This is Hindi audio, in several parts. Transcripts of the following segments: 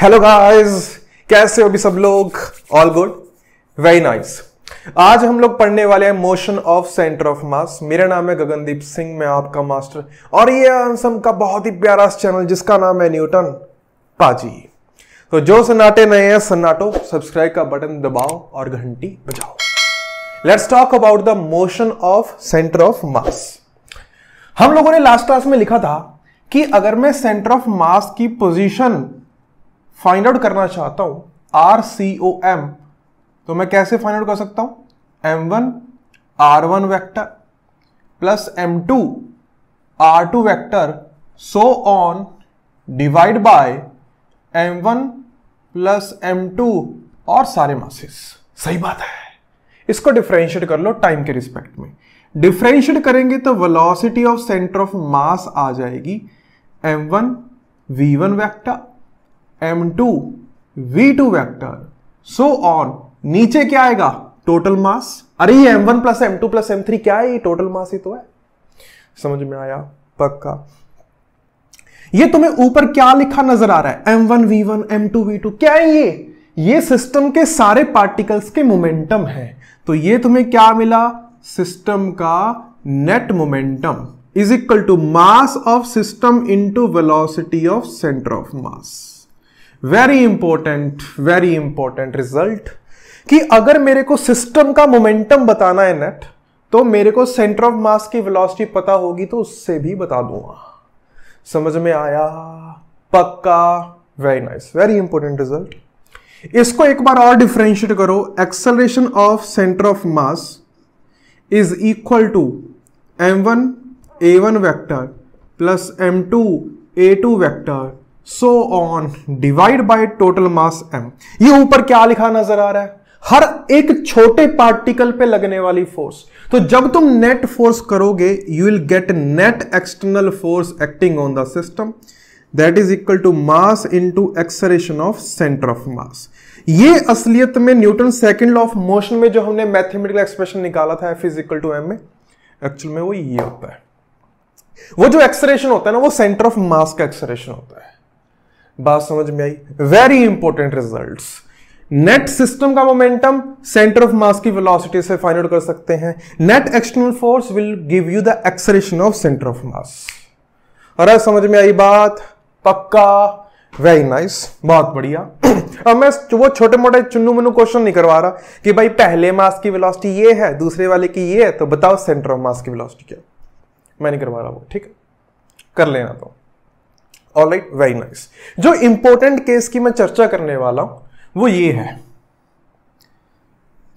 हेलो गाइस कैसे हो भी सब लोग ऑल गुड वेरी नाइस आज हम लोग पढ़ने वाले हैं motion of centre of mass मेरा नाम है गगनदीप सिंह मैं आपका मास्टर और ये आंसम का बहुत ही प्यारा चैनल जिसका नाम है न्यूटन पाजी तो जो सन्नाटे नए हैं सन्नाटो सब्सक्राइब का बटन दबाओ और घंटी बजाओ let's talk about the motion of centre of mass हम लोगों ने लास्ट क्लास में लिखा था कि अगर मैं सेंटर ऑफ मास की पोजीशन फाइंड आउट करना चाहता हूं आर सी ओ एम तो मैं कैसे फाइंड आउट कर सकता हूं M one R one vector plus M two R two vector so on divide by M one plus M two और सारे मासेस सही बात है इसको डिफ्रेंशिएट कर लो टाइम के रिस्पेक्ट में डिफ्रेंशिएट करेंगे तो velocity of centre of mass आ जाएगी M one V one vector M two V two vector so on नीचे क्या आएगा टोटल मास अरे ये M one plus M two plus M three क्या है ये टोटल मास ही तो है समझ में आया पक्का ये तुम्हें ऊपर क्या लिखा नजर आ रहा है M one V one M two V two क्या है ये ये सिस्टम के सारे पार्टिकल्स के मोमेंटम है तो ये तुम्हें क्या मिला सिस्टम का net momentum is equal to mass of system into velocity of centre of mass very important very important result कि अगर मेरे को सिस्टम का मोमेंटम बताना है नेट तो मेरे को सेंटर ऑफ मास की वेलोसिटी पता होगी तो उससे भी बता दूंगा समझ में आया पक्का very nice very important result इसको एक बार और डिफ्रेंशिएट करो acceleration of centre of mass is equal to M one A one vector plus M two A two vector so on divide by total mass M ये ऊपर क्या लिखा नजर आ रहा है हर एक छोटे पार्टिकल पे लगने वाली फोर्स तो जब तुम नेट फोर्स करोगे you will get net external force acting on the system that is equal to mass into acceleration of centre of mass ये असलियत में Newton second law of motion में जो हमने मैथमेटिकल एक्सप्रेशन निकाला था फिजिकल टू एम में एक्चुअल में वो ये होता है वो जो एक्सरेशन होता है ना वो सेंटर ऑफ मास का एक्सरेशन होता है बात समझ में आई very important result net system का मोमेंटम सेंटर ऑफ मास की वेलोसिटी से फाइंड आउट कर सकते हैं net external force will give you the acceleration of centre of mass अरे समझ में आई बात पक्का वेरी नाइस nice, बहुत बढ़िया अब मैं वो छोटे मोटे चुन्नू मुन्नू क्वेश्चन नहीं करवा रहा कि भाई पहले मास की वेलोसिटी ये है दूसरे वाले की ये है तो बताओ सेंटर ऑफ मास की वेलोसिटी क्या मैं नहीं करवा रहा वो ठीक कर लेना तो ऑल राइट वेरी नाइस जो इंपॉर्टेंट केस की मैं चर्चा करने वाला हूं वो ये है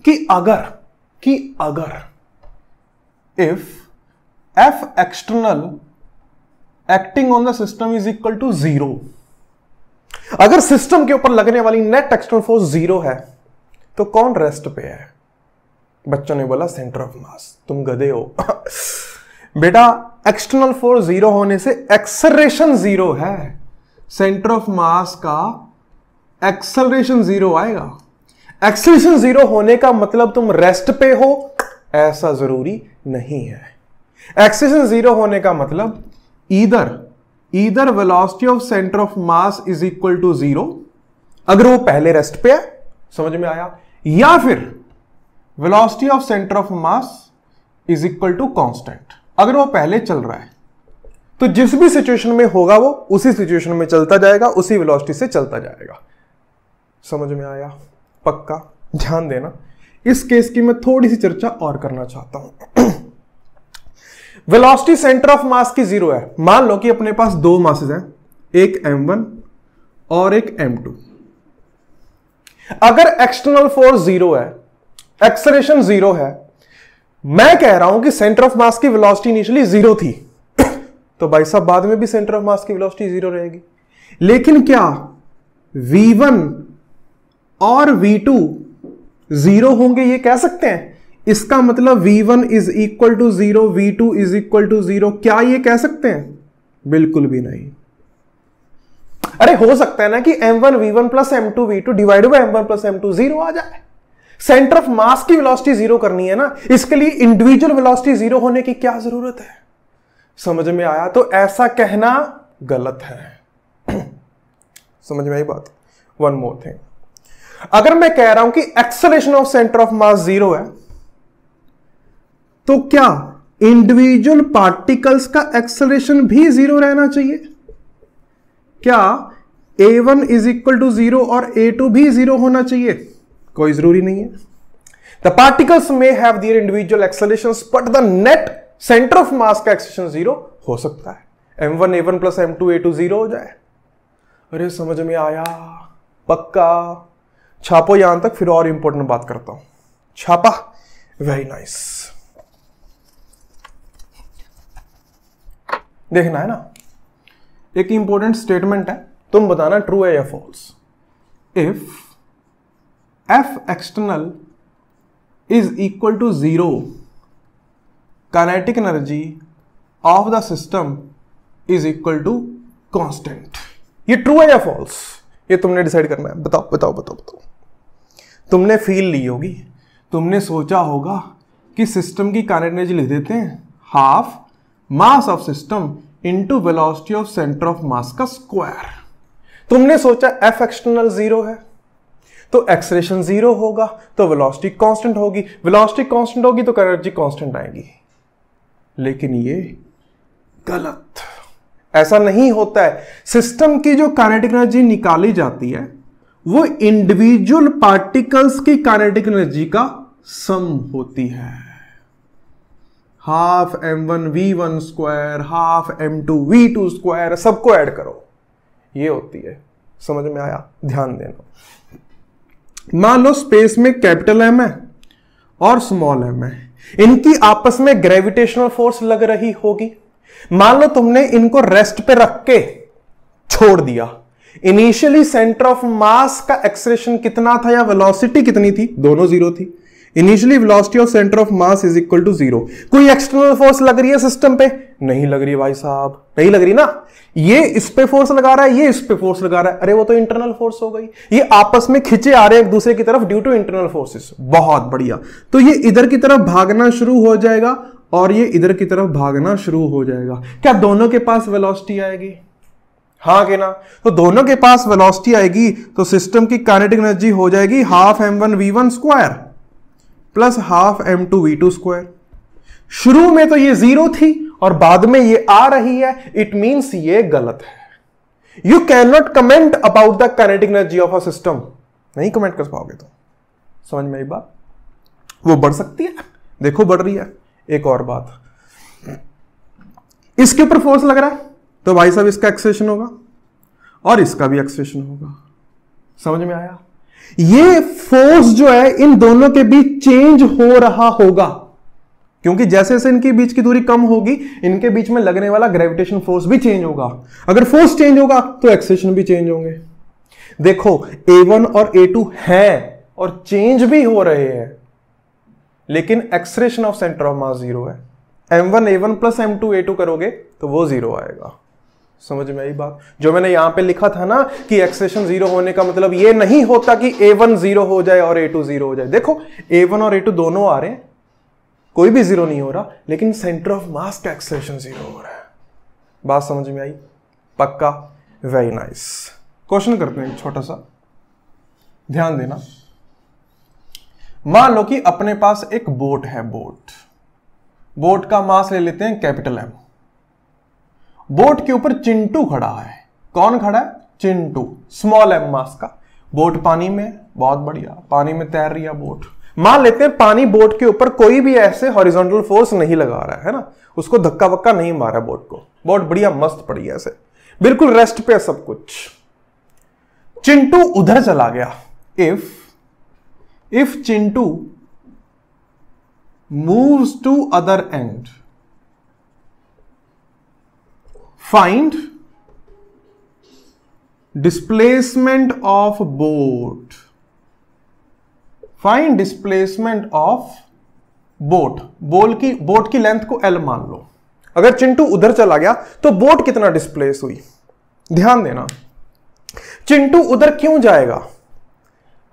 कि अगर कि अगर if F external acting on the system is equal to zero अगर सिस्टम के ऊपर लगने वाली नेट एक्सटर्नल फोर्स जीरो है तो कौन रेस्ट पे है बच्चों ने बोला सेंटर ऑफ मास तुम गधे हो बेटा एक्सटर्नल फोर्स जीरो होने से एक्सलरेशन जीरो है सेंटर ऑफ मास का एक्सलरेशन जीरो आएगा एक्सलेशन जीरो होने का मतलब तुम रेस्ट पे हो ऐसा जरूरी नहीं है एक्सलेशन जीरो होने का मतलब either either velocity of centre of mass is equal to zero अगर वो पहले रेस्ट पे है समझ में आया या फिर velocity of centre of mass is equal to constant अगर वो पहले चल रहा है तो जिस भी सिचुएशन में होगा वो उसी सिचुएशन में चलता जाएगा उसी वेलोसिटी से चलता जाएगा समझ में आया पक्का ध्यान देना इस केस की मैं थोड़ी सी चर्चा और करना चाहता हूं वेलोसिटी सेंटर ऑफ मास की जीरो है मान लो कि अपने पास दो मासेज हैं एक वन और एक एम टू अगर एक्सटर्नल फोर्स जीरो है एक्सलेशन जीरो है मैं कह रहा हूं कि सेंटर ऑफ मास की वेलोसिटी इनिशियली जीरो थी तो भाई साहब बाद में भी सेंटर ऑफ मास की वेलोसिटी जीरो रहेगी लेकिन क्या v1 और v2 जीरो होंगे ये कह सकते हैं इसका मतलब v1 is equal to zero V two is equal to zero क्या ये कह सकते हैं बिल्कुल भी नहीं अरे हो सकता है ना कि m1 v1 plus M two V two divide M one plus M two zero आ जाए सेंटर ऑफ मास की वेलोसिटी जीरो करनी है ना इसके लिए इंडिविजुअल वेलोसिटी जीरो होने की क्या जरूरत है समझ में आया तो ऐसा कहना गलत है समझ में आई बात वन मोर थिंग अगर मैं कह रहा हूं कि acceleration of centre of mass zero है तो क्या इंडिविजुअल पार्टिकल्स का एक्सलेशन भी जीरो रहना चाहिए क्या A one is equal to zero और ए टू भी जीरो होना चाहिए कोई जरूरी नहीं है the particles may have their individual acceleration but the net centre of mass का एक्सलेशन जीरो हो सकता है M one A one plus M two A two zero हो जाए अरे समझ में आया पक्का छापो यहां तक फिर और इंपॉर्टेंट बात करता हूं छापा वेरी नाइस देखना है ना एक इंपॉर्टेंट स्टेटमेंट है तुम बताना ट्रू है या false if F external is equal to zero kinetic energy of the system is equal to constant. ये ट्रू है या फॉल्स ये तुमने डिसाइड करना है बताओ बताओ बताओ बताओ तुमने फील ली होगी तुमने सोचा होगा कि सिस्टम की कारेंट एनर्जी लिख देते हैं half mass of system into velocity of centre of mass का स्क्वायर तुमने सोचा एफ एक्सटर्नल जीरो है तो एक्सरेशन जीरो होगा तो वेलोसिटी कांस्टेंट होगी वेलोसिटी कांस्टेंट होगी तो एनर्जी कांस्टेंट आएगी लेकिन ये गलत ऐसा नहीं होता है सिस्टम की जो कानेटिक एनर्जी निकाली जाती है वो इंडिविजुअल पार्टिकल्स की कानेटिक एनर्जी का सम होती है half M one V one square half M two V two square सबको ऐड करो ये होती है समझ में आया ध्यान देना मान लो स्पेस में कैपिटल एम है और स्मॉल एम है इनकी आपस में ग्रेविटेशनल फोर्स लग रही होगी मान लो तुमने इनको रेस्ट पे रख के छोड़ दिया इनिशियली सेंटर ऑफ मास का एक्सरेशन कितना था या वेलोसिटी कितनी थी दोनों जीरो थी initially velocity of centre of mass is equal to zero कोई एक्सटर्नल फोर्स लग रही है सिस्टम पे नहीं लग रही भाई साहब नहीं लग रही ना ये इस पे फोर्स लगा रहा है ये इस पे फोर्स लगा रहा है अरे वो तो इंटरनल फोर्स हो गई ये आपस में खिंचे आ रहे हैं एक दूसरे की तरफ ड्यू टू इंटरनल फोर्सेस बहुत बढ़िया तो ये इधर की तरफ भागना शुरू हो जाएगा और ये इधर की तरफ भागना शुरू हो जाएगा क्या दोनों के पास वेलोसिटी आएगी हाँ के ना तो दोनों के पास वेलोसिटी आएगी तो सिस्टम की काइनेटिक एनर्जी हो जाएगी half M one V one square plus half M two V two square शुरू में तो ये जीरो थी और बाद में ये आ रही है इट मीन्स ये गलत है you can not comment about the kinetic energy of a system नहीं कमेंट कर पाओगे तो समझ आई बात वो बढ़ सकती है देखो बढ़ रही है एक और बात इसके ऊपर फोर्स लग रहा है तो भाई साहब इसका एक्सेशन होगा और इसका भी एक्सेशन होगा समझ में आया ये फोर्स जो है इन दोनों के बीच चेंज हो रहा होगा क्योंकि जैसे जैसे इनके बीच की दूरी कम होगी इनके बीच में लगने वाला ग्रेविटेशन फोर्स भी चेंज होगा अगर फोर्स चेंज होगा तो एक्सेशन भी चेंज होंगे देखो ए वन और ए टू है और चेंज भी हो रहे हैं लेकिन acceleration of centre of mass zero है A one plus A two करोगे तो वो जीरो आएगा समझ में आई बात जो मैंने यहां पे लिखा था ना कि एक्सेशन जीरो होने का मतलब ये नहीं होता कि ए वन जीरो हो जाए और ए टू जीरो हो जाए देखो ए वन और ए टू दोनों आ रहे हैं कोई भी जीरो नहीं हो रहा लेकिन सेंटर ऑफ मास का एक्सलेशन जीरो हो रहा है बात समझ में आई पक्का वेरी नाइस क्वेश्चन करते हैं छोटा सा ध्यान देना मान लो कि अपने पास एक बोट है बोट बोट का मास ले लेते हैं कैपिटल एम बोट के ऊपर चिंटू खड़ा है कौन खड़ा है चिंटू स्मॉल एम मास का बोट पानी में बहुत बढ़िया पानी में तैर रही है बोट मान लेते हैं पानी बोट के ऊपर कोई भी ऐसे हॉरिजॉन्टल फोर्स नहीं लगा रहा है ना उसको धक्का वक्का नहीं मारा बोट को बोट बढ़िया मस्त पड़ी है ऐसे बिल्कुल रेस्ट पे सब कुछ चिंटू उधर चला गया if if Chintu move to other end find displacement of boat find displacement of boat बोल की बोट की लेंथ को एल मान लो अगर चिंटू उधर चला गया तो बोट कितना डिस्प्लेस हुई ध्यान देना चिंटू उधर क्यों जाएगा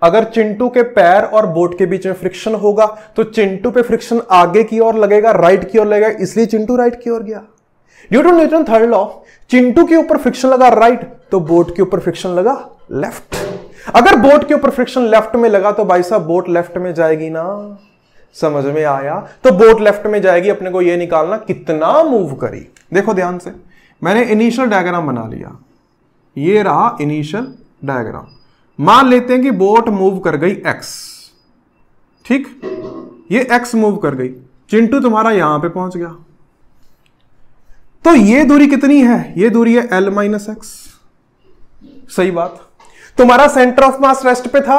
अगर चिंटू के पैर और बोट के बीच में फ्रिक्शन होगा तो चिंटू पे फ्रिक्शन आगे की ओर लगेगा राइट की ओर लगेगा इसलिए चिंटू राइट की ओर गया due to Newton third law Chintu के ऊपर फ्रिक्शन लगा राइट तो बोट के ऊपर फ्रिक्शन लगा लेफ्ट अगर बोट के ऊपर फ्रिक्शन लेफ्ट में लगा तो भाई साहब बोट लेफ्ट में जाएगी ना समझ में आया तो बोट लेफ्ट में जाएगी अपने को यह निकालना कितना मूव करी देखो ध्यान से मैंने इनिशियल डायग्राम बना लिया ये रहा इनिशियल डायग्राम मान लेते हैं कि बोट मूव कर गई एक्स ठीक ये एक्स मूव कर गई चिंटू तुम्हारा यहां पे पहुंच गया तो ये दूरी कितनी है ये दूरी है एल माइनस एक्स सही बात तुम्हारा सेंटर ऑफ मास रेस्ट पे था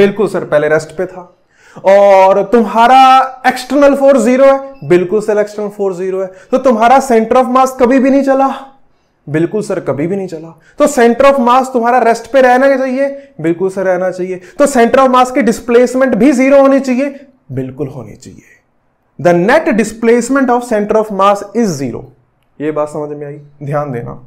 बिल्कुल सर पहले रेस्ट पे था और तुम्हारा एक्सटर्नल फोर्स जीरो है बिल्कुल सर एक्सटर्नल फोर्स जीरो है तो तुम्हारा सेंटर ऑफ मास कभी भी नहीं चला बिल्कुल सर कभी भी नहीं चला तो सेंटर ऑफ मास तुम्हारा रेस्ट पे रहना चाहिए बिल्कुल सर रहना चाहिए तो सेंटर ऑफ मास की डिस्प्लेसमेंट भी जीरो होनी चाहिए बिल्कुल होनी चाहिए the net displacement of centre of mass is zero बात समझ में आई ध्यान देना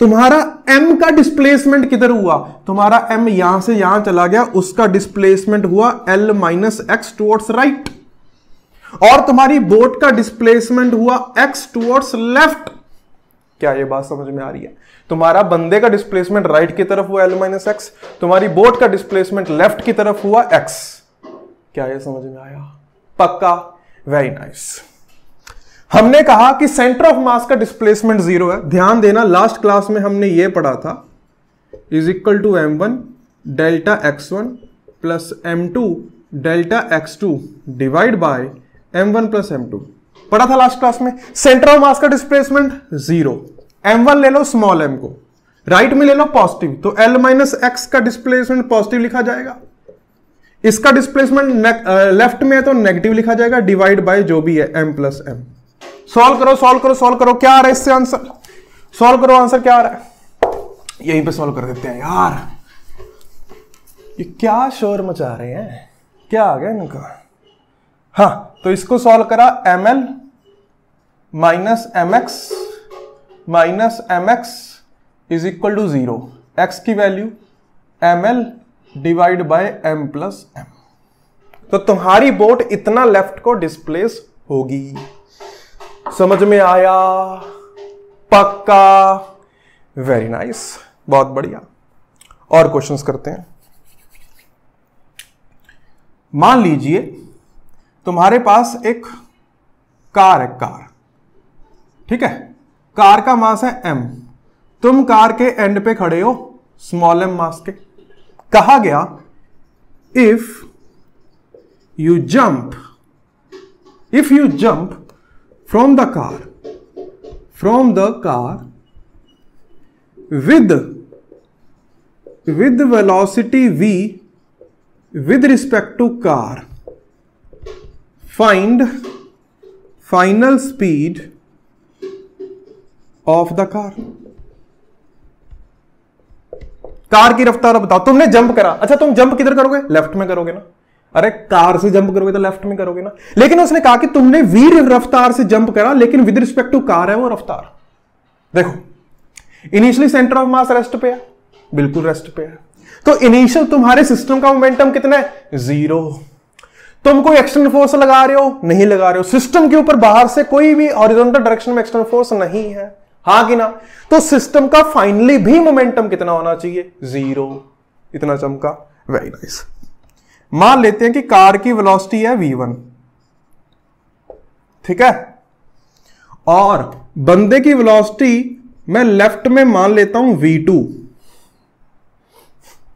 तुम्हारा m का डिस्प्लेसमेंट किधर हुआ तुम्हारा m यहां से यहां चला गया उसका डिस्प्लेसमेंट हुआ l minus X towards right और तुम्हारी बोट का डिस्प्लेसमेंट हुआ x टूवर्ड्स लेफ्ट क्या ये बात समझ में आ रही है तुम्हारा बंदे का डिस्प्लेसमेंट राइट की तरफ हुआ एल माइनस एक्स तुम्हारी बोट का डिस्प्लेसमेंट लेफ्ट की तरफ हुआ एक्स क्या यह समझ में आया पक्का वेरी नाइस nice. हमने कहा कि सेंटर ऑफ मास का डिस्प्लेसमेंट जीरो है ध्यान देना लास्ट क्लास में हमने ये पढ़ा था is equal to M one delta X one plus M two delta X two divide by M one plus M two पढ़ा था लास्ट क्लास में सेंटर ऑफ मास का डिस्प्लेसमेंट जीरो एम वन ले लो स्मॉल एम को राइट right में ले लो पॉजिटिव तो एल माइनस एक्स का डिस्प्लेसमेंट पॉजिटिव लिखा जाएगा इसका डिस्प्लेसमेंट लेफ्ट में है तो नेगेटिव लिखा जाएगा डिवाइड बाय जो भी है एम प्लस एम सॉल्व करो सॉल्व करो सॉल्व करो क्या आ रहा है इससे आंसर सॉल्व करो आंसर क्या आ रहा है यहीं पे सॉल्व कर देते हैं यार ये क्या शोर मचा रहे हैं क्या आ गया इनका हाँ तो इसको सॉल्व करा M L minus M X minus M X is equal to zero X की value M L divide by M plus M तो तुम्हारी बोट इतना लेफ्ट को डिस्प्लेस होगी समझ में आया पक्का वेरी नाइस बहुत बढ़िया और क्वेश्चंस करते हैं मान लीजिए तुम्हारे पास एक कार है कार ठीक है कार का मास है एम तुम कार के एंड पे खड़े हो स्मॉल एम मास के कहा गया if you jump if you jump from the car from the car with with velocity V with respect to car find final speed of the car car की रफ्तार बताओ तुमने जंप करा अच्छा तुम जंप किधर करोगे लेफ्ट में करोगे ना अरे कार से जंप करोगे तो लेफ्ट में करोगे ना लेकिन उसने कहा कि तुमने वीर रफ्तार से जंप करा लेकिन विद रिस्पेक्ट टू कार है वो रफ्तार देखो initially centre of mass rest पे है बिल्कुल रेस्ट पे है तो इनिशियल तुम्हारे सिस्टम का मोमेंटम कितना है जीरो तुम कोई एक्सटर्नल फोर्स लगा रहे हो नहीं लगा रहे हो सिस्टम के ऊपर बाहर से कोई भी ऑरिजोनटल डायरेक्शन में एक्सटर्नल फोर्स नहीं है हाँ कि ना तो सिस्टम का फाइनली भी मोमेंटम कितना होना चाहिए जीरो इतना चमका वेरी नाइस nice. मान लेते हैं कि कार की वेलोसिटी है वी वन ठीक है और बंदे की वेलोसिटी मैं लेफ्ट में मान लेता हूं वी टू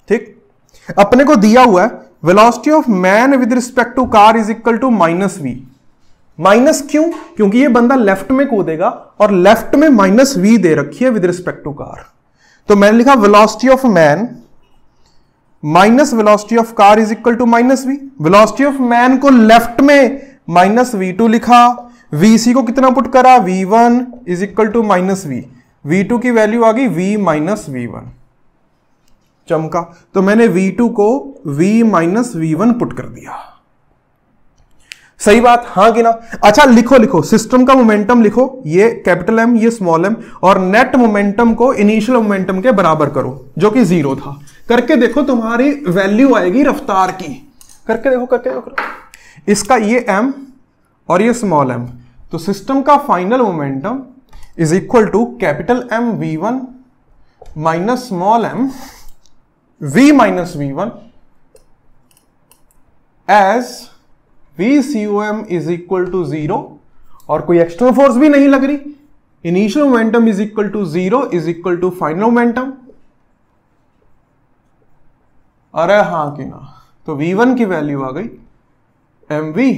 ठीक अपने को दिया हुआ है velocity of man with respect to car is equal to minus v minus क्यों क्योंकि ये बंदा लेफ्ट में कूदेगा और लेफ्ट में माइनस वी दे रखी है विद रिस्पेक्ट टू कार तो मैंने लिखा velocity of man minus velocity of car is equal to minus v velocity of man को लेफ्ट में माइनस वी टू लिखा वी सी को कितना पुट करा v one is equal to minus v v two की वैल्यू आ गई वी माइनस वी वन चमका तो मैंने वी टू को v minus v one put कर दिया सही बात हाँ कि ना अच्छा लिखो लिखो सिस्टम का मोमेंटम लिखो ये कैपिटल एम ये स्मॉल एम और नेट मोमेंटम को इनिशियल मोमेंटम के बराबर करो जो कि जीरो था करके देखो तुम्हारी वैल्यू आएगी रफ्तार की करके देखो करके देखो इसका ये एम और ये स्मॉल एम तो सिस्टम का final momentum is equal to capital M v one minus small m v v minus one as v c o m is equal to zero और कोई एक्सटर्नल फोर्स भी नहीं लग रही initial momentum is equal to zero is equal to final momentum अरे हाँ कि ना तो v1 की वैल्यू आ गई m v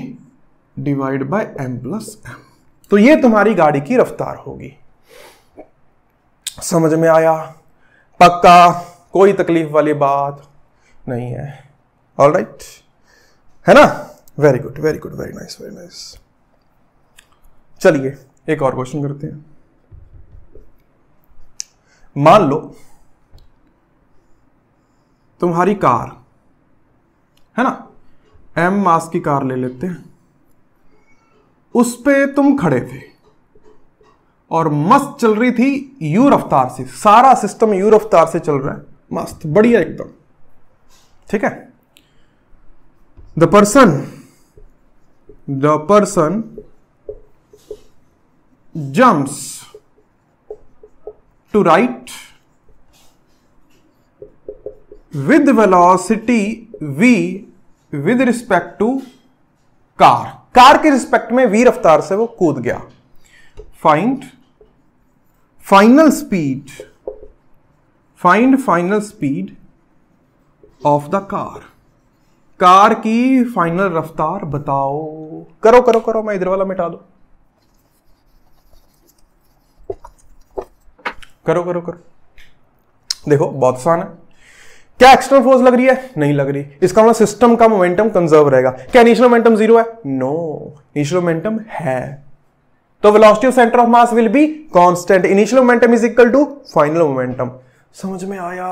divide by M plus M तो ये तुम्हारी गाड़ी की रफ्तार होगी समझ में आया पक्का कोई तकलीफ वाली बात नहीं है ऑल राइट right? है ना very good very good very nice very nice चलिए एक और क्वेश्चन करते हैं मान लो तुम्हारी कार है ना एम मास की कार ले लेते हैं उस पे तुम खड़े थे और मस्त चल रही थी यू रफ्तार से सारा सिस्टम यू रफ्तार से चल रहा है मस्त बढ़िया एकदम ठीक है the person the person jumps to right with velocity v with respect to car car के रिस्पेक्ट में v रफ्तार से वो कूद गया find final speed find final speed of the car car की फाइनल रफ्तार बताओ करो करो करो मैं इधर वाला मिटा दो करो करो करो देखो बहुत आसान है क्या एक्सटर्नल फोर्स लग रही है नहीं लग रही इसका मतलब सिस्टम का मोमेंटम कंजर्व रहेगा क्या इनिशियल मोमेंटम जीरो है नो इनिशियल मोमेंटम है तो velocity of centre of mass will be constant initial momentum is equal to final momentum समझ में आया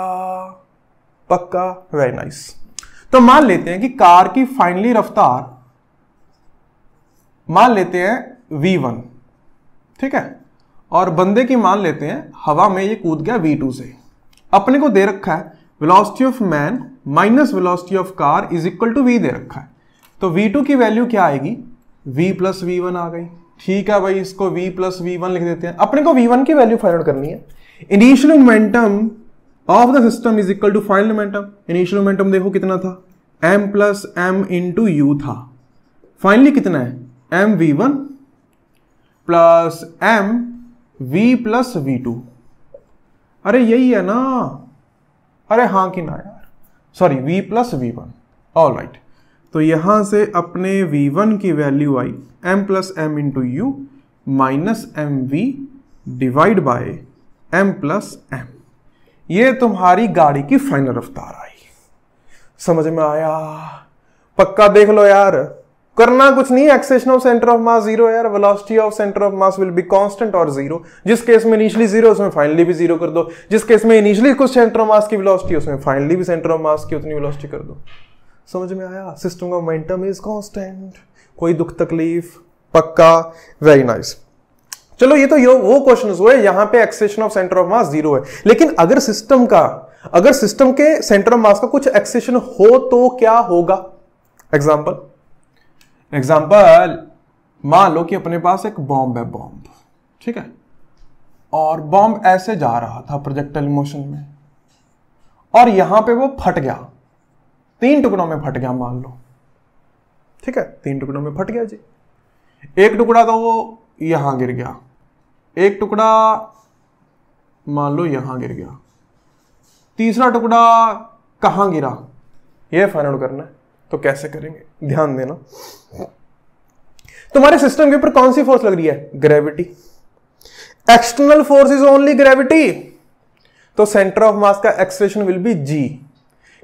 पक्का वेरी नाइस तो मान लेते हैं कि कार की फाइनली रफ्तार मान लेते हैं v1 ठीक है और बंदे की मान लेते हैं हवा में ये कूद गया v2 से अपने को दे रखा है velocity of man minus velocity of car is equal to v दे रखा है तो वी टू की वैल्यू क्या आएगी वी प्लस वी वन आ गई ठीक है भाई इसको वी प्लस वी वन लिख देते हैं अपने को वी वन की वैल्यू फाइंड आउट करनी है initial momentum of the system is equal to final momentum initial momentum देखो कितना था M plus m into u था फाइनली कितना है m v one plus M v plus v two अरे यही है ना अरे हाँ कि ना यार sorry v plus v one all right तो यहाँ से अपने वी वन की value I am plus m into u minus m v divide by M plus m ये तुम्हारी गाड़ी की फाइनल रफ्तार आई समझ में आया पक्का देख लो यार करना कुछ नहीं acceleration of centre of mass zero यार velocity of centre of mass will be constant और जीरो जिस केस में इनिशियली जीरो उसमें फाइनली भी जीरो कर दो जिस केस में इनिशियली कुछ सेंटर ऑफ मास की वेलोसिटी उसमें फाइनली भी सेंटर ऑफ मास की उतनी वेलोसिटी कर दो समझ में आया सिस्टम का मोमेंटम इज कांस्टेंट कोई दुख तकलीफ पक्का वेरी नाइस चलो ये तो यो, वो क्वेश्चंस हुए यहां पे acceleration of centre of mass zero है लेकिन अगर सिस्टम का अगर सिस्टम के सेंटर ऑफ मास का कुछ एक्सेशन हो तो क्या होगा एग्जाम्पल एग्जाम्पल मान लो कि अपने पास एक बॉम्ब है बॉम्ब ठीक है और बॉम्ब ऐसे जा रहा था प्रोजेक्टल मोशन में और यहां पे वो फट गया तीन टुकड़ों में फट गया मान लो ठीक है तीन टुकड़ों में फट गया जी एक टुकड़ा तो वो यहां गिर गया एक टुकड़ा मान लो यहां गिर गया तीसरा टुकड़ा कहां गिरा ये फाइंड आउट करना है तो कैसे करेंगे ध्यान देना तुम्हारे सिस्टम के ऊपर कौन सी फोर्स लग रही है gravity external force is only gravity तो सेंटर ऑफ मास का एक्सरेशन विल बी जी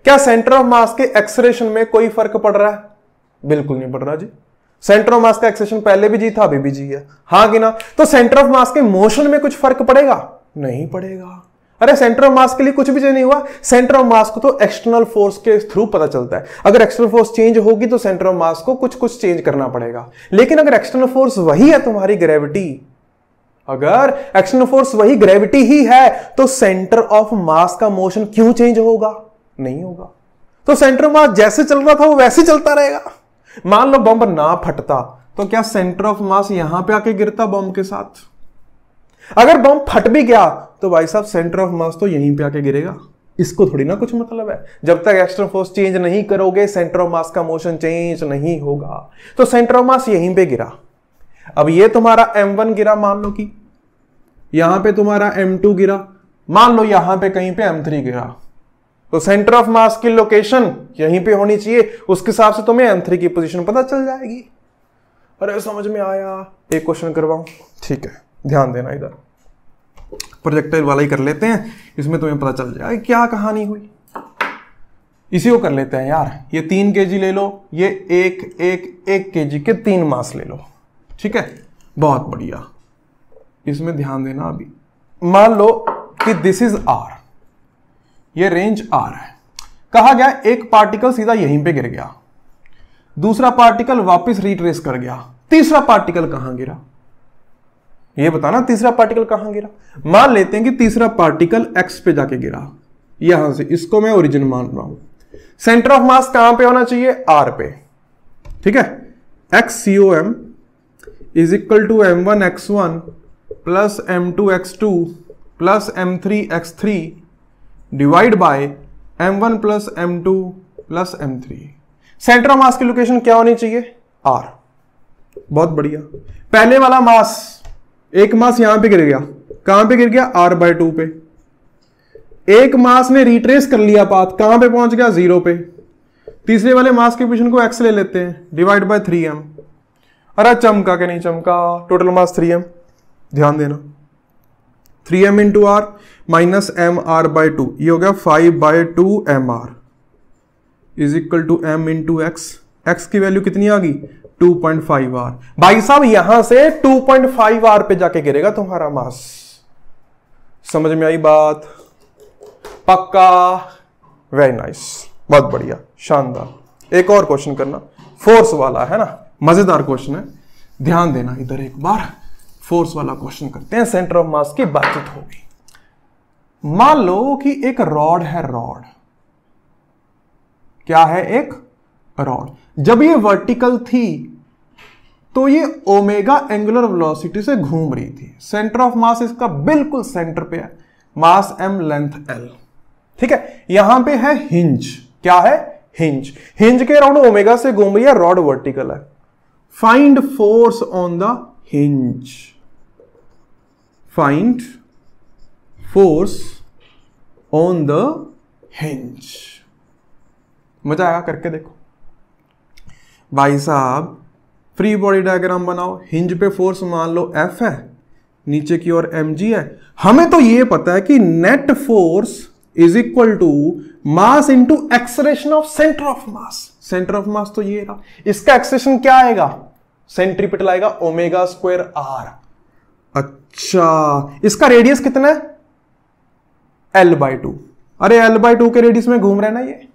क्या सेंटर ऑफ मास के एक्सरेशन में कोई फर्क पड़ रहा है बिल्कुल नहीं पड़ रहा जी सेंटर ऑफ मास का एक्सरेशन पहले भी जी था अभी भी जी है हाँ कि ना तो सेंटर ऑफ मास के मोशन में कुछ फर्क पड़ेगा नहीं पड़ेगा अरे सेंटर ऑफ मास के लिए कुछ भी चेंज नहीं हुआ सेंटर ऑफ मास को तो एक्सटर्नल फोर्स के थ्रू पता चलता है अगर एक्सटर्नल फोर्स चेंज होगी तो सेंटर ऑफ मास को कुछ कुछ चेंज करना पड़ेगा लेकिन अगर एक्सटर्नल फोर्स वही है तुम्हारी ग्रेविटी अगर एक्सटर्नल फोर्स वही ग्रेविटी ही है तो सेंटर ऑफ मास का मोशन क्यों चेंज होगा नहीं होगा तो सेंटर ऑफ मास जैसे चल रहा था वो वैसे चलता रहेगा मान लो बम ना फटता तो क्या सेंटर ऑफ मास यहां पे आके गिरता बम के साथ अगर बम फट भी गया तो भाई साहब सेंटर ऑफ मास तो यहीं पे आके गिरेगा इसको थोड़ी ना कुछ मतलब है जब तक एक्स्ट्रा फोर्स चेंज नहीं करोगे सेंटर ऑफ मास का मोशन चेंज नहीं होगा तो सेंटर ऑफ मास यहीं पे गिरा अब ये तुम्हारा M1 गिरा मान लो कि यहां पे तुम्हारा M2 गिरा मान लो यहां पे कहीं पे M3 गिरा तो सेंटर ऑफ मास की लोकेशन यहीं पे होनी चाहिए उसके हिसाब से तुम्हें M3 की पोजिशन पता चल जाएगी अरे समझ में आया एक क्वेश्चन करवाऊं ठीक है ध्यान देना इधर प्रोजेक्टाइल वाला ही कर लेते हैं इसमें तुम्हें पता चल जाएगा क्या कहानी हुई इसी को कर लेते हैं यार ये तीन के ले लो ये एक एक एक के के तीन मास ले लो ठीक है बहुत बढ़िया इसमें ध्यान देना अभी मान लो कि दिस इज आर ये रेंज आर है कहा गया एक पार्टिकल सीधा यहीं पे गिर गया दूसरा पार्टिकल वापस रिट्रेस कर गया तीसरा पार्टिकल कहां गिरा ये बताना तीसरा पार्टिकल कहां गिरा मान लेते हैं कि तीसरा पार्टिकल एक्स पे जाके गिरा यहां से इसको मैं ओरिजिन मान रहा हूं सेंटर ऑफ मास कहां पे होना चाहिए आर पे ठीक है x c o m is equal to M one x one plus M two x two plus M three x three divide by M one plus M two plus M three centre of mass की लोकेशन क्या होनी चाहिए आर बहुत बढ़िया पहले वाला मास एक मास यहां पे गिर गया कहां पे गिर गया आर बाय टू पे एक मास ने रिट्रेस कर लिया पाथ कहां पे पहुंच गया जीरो पे तीसरे वाले मास के पोजिशन को एक्स ले लेते हैं डिवाइड बाय थ्री एम अरे चमका के नहीं चमका टोटल मास थ्री एम ध्यान देना three m into r minus m r by two ये हो गया five by two m r is equal to m into x x की वैल्यू कितनी आ गई 2.5 आर भाई साहब यहां से 2.5 आर पे जाके गिरेगा तुम्हारा मास समझ में आई बात पक्का वेरी नाइस बहुत बढ़िया शानदार एक और क्वेश्चन करना फोर्स वाला है ना मजेदार क्वेश्चन है ध्यान देना इधर एक बार फोर्स वाला क्वेश्चन करते हैं सेंटर ऑफ मास की बातचीत होगी मान लो कि एक रॉड है रॉड क्या है एक रॉड जब ये वर्टिकल थी तो ये ओमेगा एंगुलर वेलोसिटी से घूम रही थी सेंटर ऑफ मास इसका बिल्कुल सेंटर पे है मास एम लेंथ एल ठीक है यहां पे है हिंज क्या है हिंज हिंज के अराउंड ओमेगा से घूम रही है रॉड वर्टिकल है find force on the hinge find force on the hinge मजा आया करके देखो भाई साहब फ्री बॉडी डायग्राम बनाओ हिंज पे फोर्स मान लो एफ है नीचे की ओर एम है हमें तो ये पता है कि net force is equal to mass into acceleration of centre of mass centre of mass तो ये रहा इसका एक्सरेशन क्या आएगा सेंट्रीपिटल आएगा ओमेगा स्क्वायर आर अच्छा इसका रेडियस कितना है एल बाई टू अरे एल बाई टू के रेडियस में घूम रहे ना ये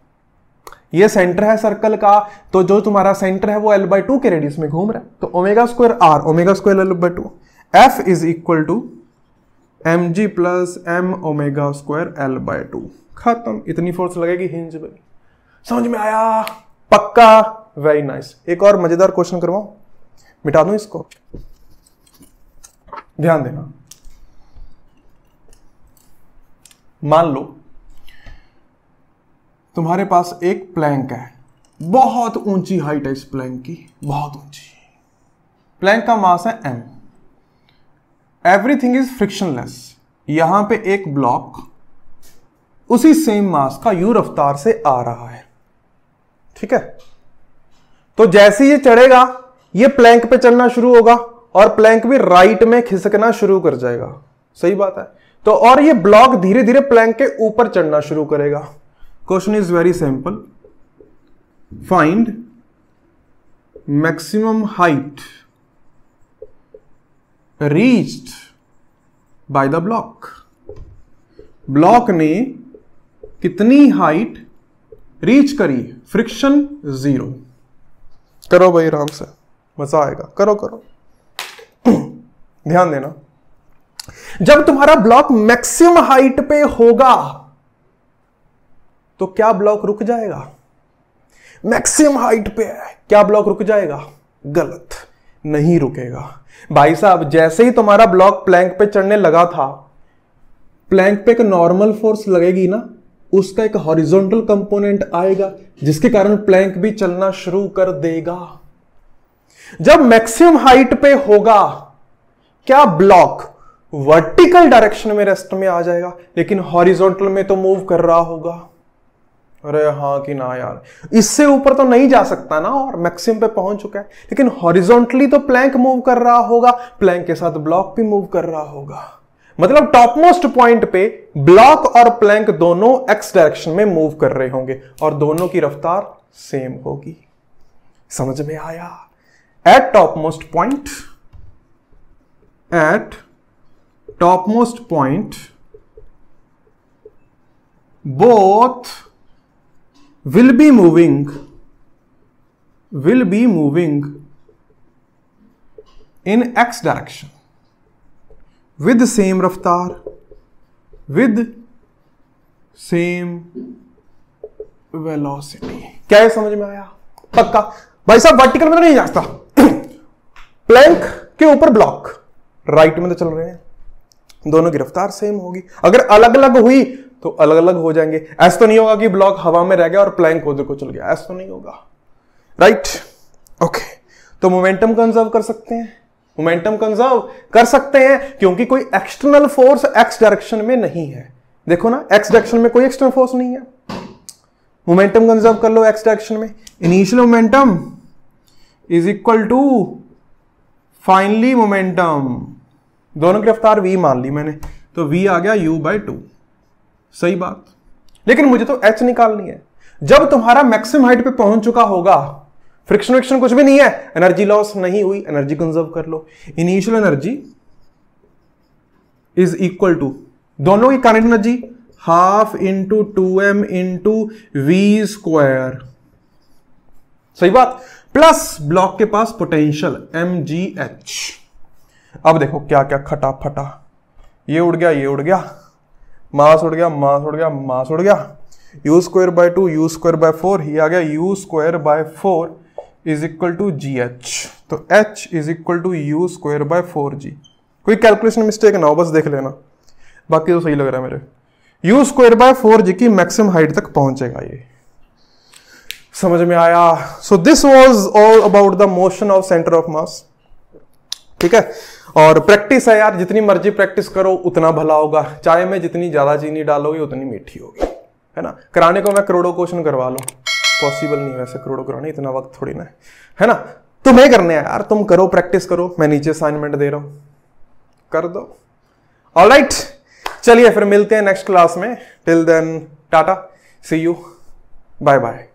ये सेंटर है सर्कल का तो जो तुम्हारा सेंटर है वो एल बाई टू के रेडियस में घूम रहा है तो omega square r omega square L by two F is equal to m g plus m omega square L by two खत्म इतनी फोर्स लगेगी हिंज पे समझ में आया पक्का वेरी नाइस एक और मजेदार क्वेश्चन करवाओ मिटा दू इसको ध्यान देना मान लो तुम्हारे पास एक प्लैंक है बहुत ऊंची हाइट है इस प्लैंक की बहुत ऊंची प्लैंक का मास है एम एवरीथिंग इज फ्रिक्शनलेस यहां पे एक ब्लॉक उसी सेम मास का यू रफ्तार से आ रहा है ठीक है तो जैसे ये चढ़ेगा ये प्लैंक पे चलना शुरू होगा और प्लैंक भी राइट में खिसकना शुरू कर जाएगा सही बात है तो और ये ब्लॉक धीरे धीरे प्लैंक के ऊपर चढ़ना शुरू करेगा question is very simple find maximum height reached by the block block ने कितनी हाइट रीच करी फ्रिक्शन जीरो करो भाई आराम से मजा आएगा करो करो ध्यान देना जब तुम्हारा ब्लॉक मैक्सिमम हाइट पे होगा तो क्या ब्लॉक रुक जाएगा मैक्सिमम हाइट पे है क्या ब्लॉक रुक जाएगा गलत नहीं रुकेगा भाई साहब जैसे ही तुम्हारा ब्लॉक प्लैंक पे चढ़ने लगा था प्लैंक पे एक नॉर्मल फोर्स लगेगी ना उसका एक हॉरिजॉन्टल कंपोनेंट आएगा जिसके कारण प्लैंक भी चलना शुरू कर देगा जब मैक्सिमम हाइट पे होगा क्या ब्लॉक वर्टिकल डायरेक्शन में रेस्ट में आ जाएगा लेकिन हॉरिजॉन्टल में तो मूव कर रहा होगा अरे हाँ कि ना यार इससे ऊपर तो नहीं जा सकता ना और मैक्सिम पे पहुंच चुका है लेकिन हॉरिजॉन्टली तो प्लैंक मूव कर रहा होगा प्लैंक के साथ ब्लॉक भी मूव कर रहा होगा मतलब टॉप मोस्ट पॉइंट पे ब्लॉक और प्लैंक दोनों एक्स डायरेक्शन में मूव कर रहे होंगे और दोनों की रफ्तार सेम होगी समझ में आया at top most point at top most point both will be moving will be moving in x direction with same raftar with same velocity क्या ये समझ में आया पक्का भाई साहब वर्टिकल में तो नहीं जाता प्लैंक के ऊपर ब्लॉक राइट में तो चल रहे हैं दोनों की रफ्तार सेम होगी अगर अलग अलग हुई तो अलग अलग हो जाएंगे ऐसा तो नहीं होगा कि ब्लॉक हवा में रह गया और प्लैंक उधर को चल गया ऐसा तो नहीं होगा राइट ओके तो मोमेंटम कंजर्व कर सकते हैं मोमेंटम कंजर्व कर सकते हैं क्योंकि कोई एक्सटर्नल फोर्स एक्स डायरेक्शन में नहीं है देखो ना एक्स डायरेक्शन में कोई एक्सटर्नल फोर्स नहीं है मोमेंटम कंजर्व कर लो एक्स डायरेक्शन में initial momentum is equal to finally momentum दोनों की रफ्तार मान ली मैंने तो वी आ गया यू बाई टू सही बात लेकिन मुझे तो एच निकालनी है जब तुम्हारा मैक्सिम हाइट पे पहुंच चुका होगा फ्रिक्शन विक्शन कुछ भी नहीं है एनर्जी लॉस नहीं हुई एनर्जी कंजर्व कर लो initial energy is equal to दोनों की current energy half into two m into v square सही बात प्लस ब्लॉक के पास पोटेंशियल एम जी एच अब देखो क्या क्या खटा फटा ये उड़ गया ये उड़ गया मास उड़ गया मास उड़ गया मास उड़ गया u square by two u square by four ही आ गया u square by four is equal to g h तो h is equal to u square by four g कोई कैलकुलेशन मिस्टेक ना हो बस देख लेना बाकी तो सही लग रहा है मेरे u square by four g की मैक्सिम हाइट तक पहुंचेगा ये समझ में आया so this was all about the motion of centre of mass ठीक है और प्रैक्टिस है यार जितनी मर्जी प्रैक्टिस करो उतना भला होगा चाय में जितनी ज़्यादा चीनी डालोगे उतनी मीठी होगी है ना कराने को मैं करोड़ों क्वेश्चन करवा लूँ पॉसिबल नहीं वैसे करोड़ों कराने इतना वक्त थोड़ी ना है ना तुम्हें तो करने है यार तुम करो प्रैक्टिस करो मैं नीचे असाइनमेंट दे रहा हूँ कर दो ऑल राइट चलिए फिर मिलते हैं नेक्स्ट क्लास में till then tata see you bye bye